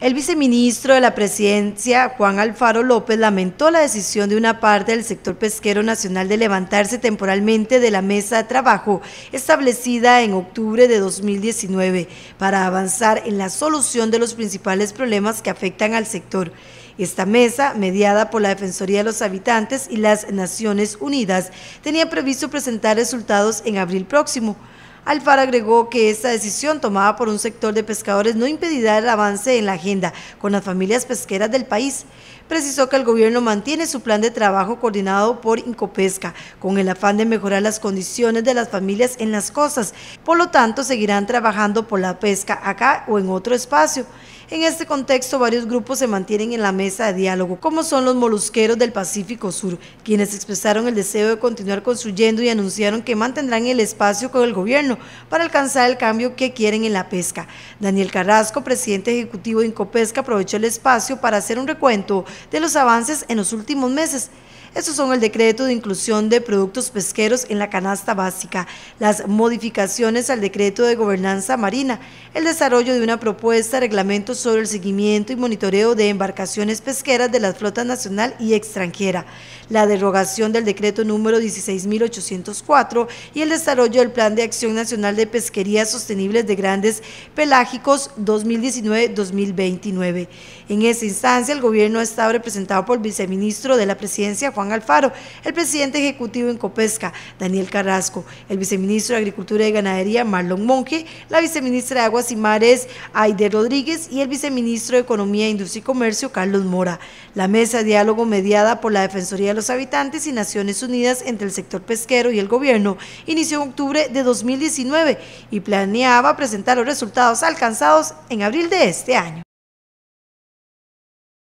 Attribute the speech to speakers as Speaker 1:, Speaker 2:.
Speaker 1: El viceministro de la Presidencia, Juan Alfaro López, lamentó la decisión de una parte del sector pesquero nacional de levantarse temporalmente de la mesa de trabajo establecida en octubre de 2019 para avanzar en la solución de los principales problemas que afectan al sector. Esta mesa, mediada por la Defensoría de los Habitantes y las Naciones Unidas, tenía previsto presentar resultados en abril próximo. Alfar agregó que esta decisión tomada por un sector de pescadores no impedirá el avance en la agenda con las familias pesqueras del país. Precisó que el gobierno mantiene su plan de trabajo coordinado por Incopesca, con el afán de mejorar las condiciones de las familias en las costas. Por lo tanto, seguirán trabajando por la pesca acá o en otro espacio. En este contexto, varios grupos se mantienen en la mesa de diálogo, como son los molusqueros del Pacífico Sur, quienes expresaron el deseo de continuar construyendo y anunciaron que mantendrán el espacio con el gobierno para alcanzar el cambio que quieren en la pesca. Daniel Carrasco, presidente ejecutivo de Incopesca, aprovechó el espacio para hacer un recuento de los avances en los últimos meses estos son el decreto de inclusión de productos pesqueros en la canasta básica, las modificaciones al decreto de gobernanza marina, el desarrollo de una propuesta de reglamento sobre el seguimiento y monitoreo de embarcaciones pesqueras de la flota nacional y extranjera, la derogación del decreto número 16.804 y el desarrollo del Plan de Acción Nacional de Pesquerías Sostenibles de Grandes Pelágicos 2019-2029. En esa instancia, el gobierno ha estado representado por el viceministro de la Presidencia, Juan Alfaro, el presidente ejecutivo en Copesca, Daniel Carrasco, el viceministro de Agricultura y Ganadería, Marlon Monge, la viceministra de Aguas y Mares, Aide Rodríguez, y el viceministro de Economía, Industria y Comercio, Carlos Mora. La mesa de diálogo mediada por la Defensoría de los Habitantes y Naciones Unidas entre el sector pesquero y el gobierno inició en octubre de 2019 y planeaba presentar los resultados alcanzados en abril de este año.